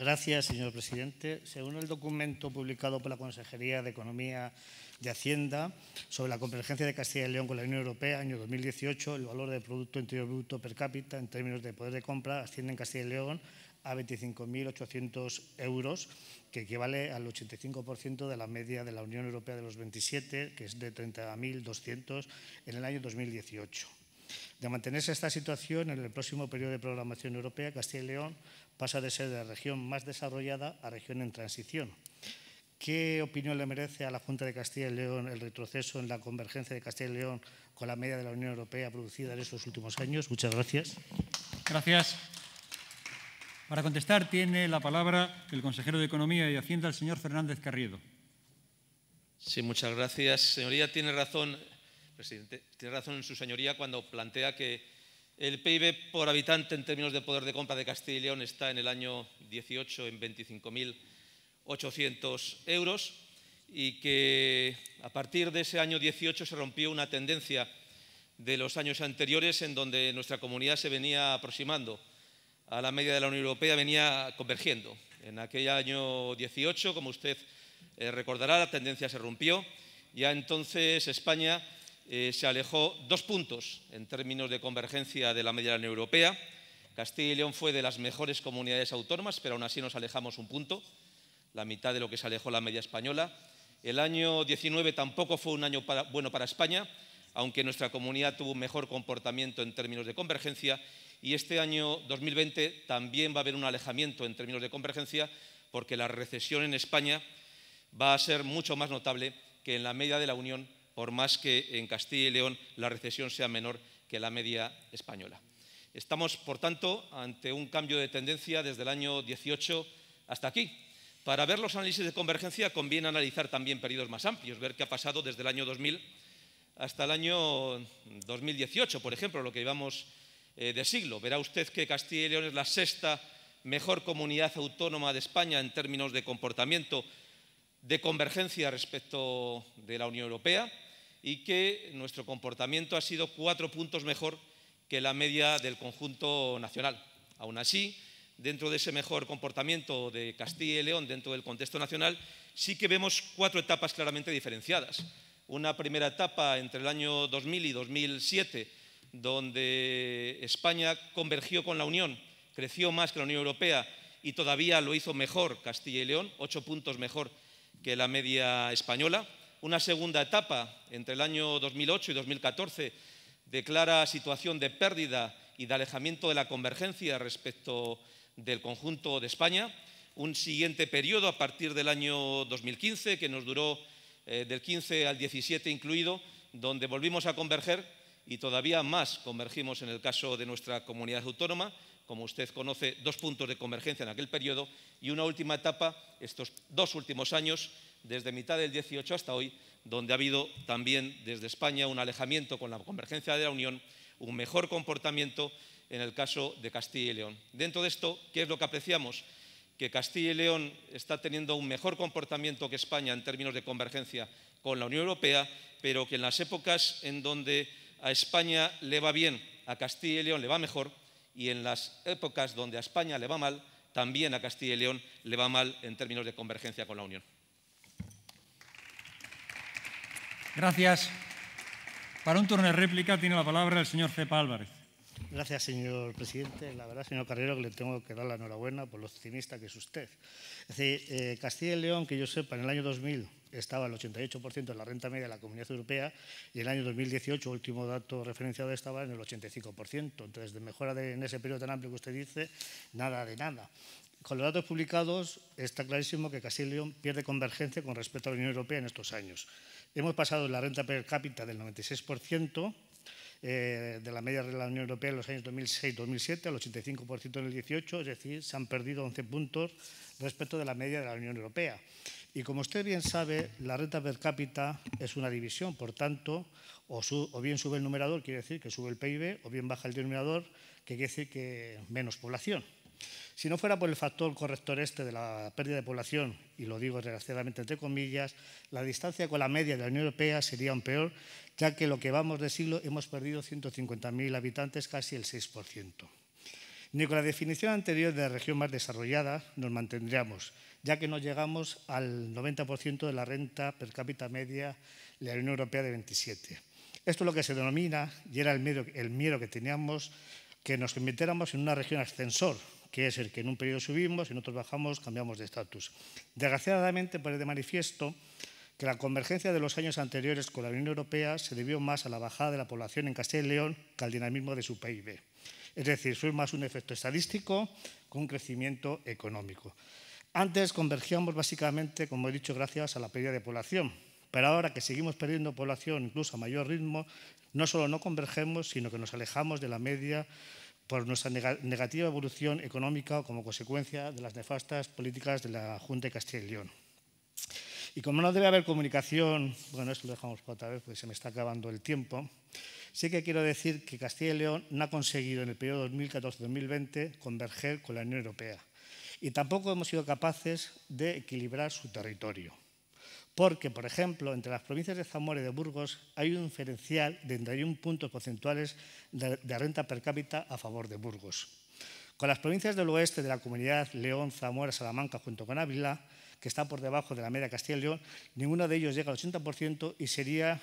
Gracias, señor presidente. Según el documento publicado por la Consejería de Economía y Hacienda sobre la convergencia de Castilla y León con la Unión Europea, año 2018, el valor del Producto Interior Bruto per cápita en términos de poder de compra asciende en Castilla y León a 25.800 euros, que equivale al 85% de la media de la Unión Europea de los 27, que es de 30.200 en el año 2018. De mantenerse esta situación, en el próximo periodo de programación europea, Castilla y León pasa de ser la región más desarrollada a región en transición. ¿Qué opinión le merece a la Junta de Castilla y León el retroceso en la convergencia de Castilla y León con la media de la Unión Europea producida en estos últimos años? Muchas gracias. Gracias. Para contestar tiene la palabra el consejero de Economía y Hacienda, el señor Fernández Carriedo. Sí, muchas gracias. Señoría, tiene razón presidente. Tiene razón en su señoría cuando plantea que el PIB por habitante en términos de poder de compra de Castilla y León está en el año 18 en 25.800 euros y que a partir de ese año 18 se rompió una tendencia de los años anteriores en donde nuestra comunidad se venía aproximando a la media de la Unión Europea, venía convergiendo. En aquel año 18, como usted eh, recordará, la tendencia se rompió. Ya entonces España eh, se alejó dos puntos en términos de convergencia de la media Europea. Castilla y León fue de las mejores comunidades autónomas, pero aún así nos alejamos un punto, la mitad de lo que se alejó la media española. El año 19 tampoco fue un año bueno para España, aunque nuestra comunidad tuvo un mejor comportamiento en términos de convergencia y este año 2020 también va a haber un alejamiento en términos de convergencia porque la recesión en España va a ser mucho más notable que en la media de la Unión por más que en Castilla y León la recesión sea menor que la media española. Estamos, por tanto, ante un cambio de tendencia desde el año 18 hasta aquí. Para ver los análisis de convergencia conviene analizar también periodos más amplios, ver qué ha pasado desde el año 2000 hasta el año 2018, por ejemplo, lo que llevamos eh, de siglo. Verá usted que Castilla y León es la sexta mejor comunidad autónoma de España en términos de comportamiento de convergencia respecto de la Unión Europea y que nuestro comportamiento ha sido cuatro puntos mejor que la media del conjunto nacional. Aún así, dentro de ese mejor comportamiento de Castilla y León, dentro del contexto nacional, sí que vemos cuatro etapas claramente diferenciadas. Una primera etapa entre el año 2000 y 2007, donde España convergió con la Unión, creció más que la Unión Europea y todavía lo hizo mejor Castilla y León, ocho puntos mejor que la media española una segunda etapa entre el año 2008 y 2014 de clara situación de pérdida y de alejamiento de la convergencia respecto del conjunto de España. Un siguiente periodo a partir del año 2015, que nos duró eh, del 15 al 17 incluido, donde volvimos a converger y todavía más convergimos en el caso de nuestra comunidad autónoma como usted conoce, dos puntos de convergencia en aquel periodo y una última etapa, estos dos últimos años, desde mitad del 18 hasta hoy, donde ha habido también desde España un alejamiento con la convergencia de la Unión, un mejor comportamiento en el caso de Castilla y León. Dentro de esto, ¿qué es lo que apreciamos? Que Castilla y León está teniendo un mejor comportamiento que España en términos de convergencia con la Unión Europea, pero que en las épocas en donde a España le va bien, a Castilla y León le va mejor, y en las épocas donde a España le va mal, también a Castilla y León le va mal en términos de convergencia con la Unión. Gracias. Para un turno de réplica tiene la palabra el señor Cepa Álvarez. Gracias, señor presidente. La verdad, señor Carrero, que le tengo que dar la enhorabuena por lo optimista que es usted. Es decir, eh, Castilla y León, que yo sepa, en el año 2000 estaba el 88% de la renta media de la Comunidad Europea y en el año 2018, último dato referenciado, estaba en el 85%. Entonces, de mejora en ese periodo tan amplio que usted dice, nada de nada con los datos publicados está clarísimo que Castilla y León pierde convergencia con respecto a la Unión Europea en estos años. Hemos pasado la renta per cápita del 96% eh, de la media de la Unión Europea en los años 2006-2007 al 85% en el 18, es decir, se han perdido 11 puntos respecto de la media de la Unión Europea. Y como usted bien sabe, la renta per cápita es una división, por tanto, o, o, bien sube el numerador, quiere decir que sube el PIB, o bien baja el denominador, que quiere decir que menos población. Si no fuera por el factor corrector este de la pérdida de población, y lo digo desgraciadamente entre comillas, la distancia con la media de la Unión Europea sería aún peor, ya que lo que vamos de siglo hemos perdido 150.000 habitantes, casi el 6%. Ni con la definición anterior de región más desarrollada nos mantendríamos, ya que no llegamos al 90% de la renta per cápita media de la Unión Europea de 27. Esto es lo que se denomina, y era el miedo, el miedo que teníamos, que nos convirtiéramos en una región ascensor, que es el que en un periodo subimos, en otros bajamos, cambiamos de estatus. Desgraciadamente, pone de manifiesto que la convergencia de los años anteriores con la Unión Europea se debió más a la bajada de la población en Castilla y León que al dinamismo de su PIB. Es decir, fue más un efecto estadístico con un crecimiento económico. Antes convergíamos básicamente, como he dicho, gracias a la pérdida de población, pero ahora que seguimos perdiendo población incluso a mayor ritmo, no solo no convergemos, sino que nos alejamos de la media por nuestra negativa evolución económica como consecuencia de las nefastas políticas de la Junta de Castilla y León. Y como no debe haber comunicación, bueno, esto lo dejamos para otra vez porque se me está acabando el tiempo, sí que quiero decir que Castilla y León no ha conseguido en el periodo 2014-2020 converger con la Unión Europea y tampoco hemos sido capaces de equilibrar su territorio porque, por ejemplo, entre las provincias de Zamora y de Burgos hay un diferencial de 31 puntos porcentuales de, renta per cápita a favor de Burgos. Con las provincias del oeste de la comunidad León, Zamora, Salamanca, junto con Ávila, que está por debajo de la media Castilla y León, ninguno de ellos llega al 80% y sería,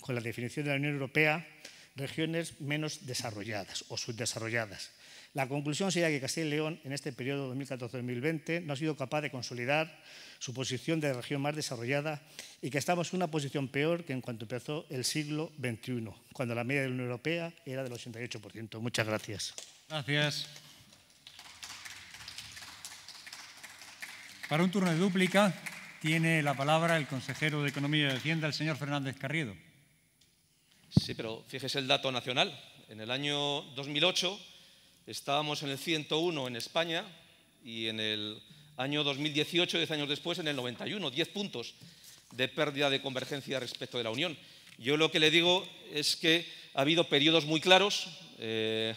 con la definición de la Unión Europea, regiones menos desarrolladas o subdesarrolladas. La conclusión sería que Castilla y León, en este periodo 2014-2020, no ha sido capaz de consolidar su posición de región más desarrollada y que estamos en una posición peor que en cuanto empezó el siglo XXI, cuando la media de la Unión Europea era del 88%. Muchas gracias. Gracias. Para un turno de dúplica tiene la palabra el consejero de Economía y Hacienda, el señor Fernández Carriedo. Sí, pero fíjese el dato nacional. En el año 2008 Estábamos en el 101 en España y en el año 2018, 10 años después, en el 91, 10 puntos de pérdida de convergencia respecto de la Unión. Yo lo que le digo es que ha habido periodos muy claros eh,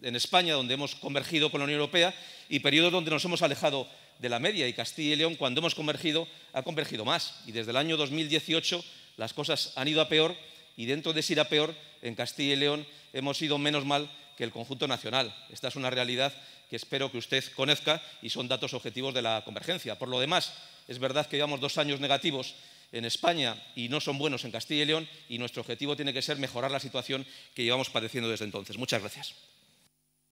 en España donde hemos convergido con la Unión Europea y periodos donde nos hemos alejado de la media y Castilla y León cuando hemos convergido ha convergido más y desde el año 2018 las cosas han ido a peor y dentro de si ir a peor en Castilla y León hemos ido menos mal que el conjunto nacional. Esta es una realidad que espero que usted conozca y son datos objetivos de la convergencia. Por lo demás, es verdad que llevamos dos años negativos en España y no son buenos en Castilla y León y nuestro objetivo tiene que ser mejorar la situación que llevamos padeciendo desde entonces. Muchas gracias.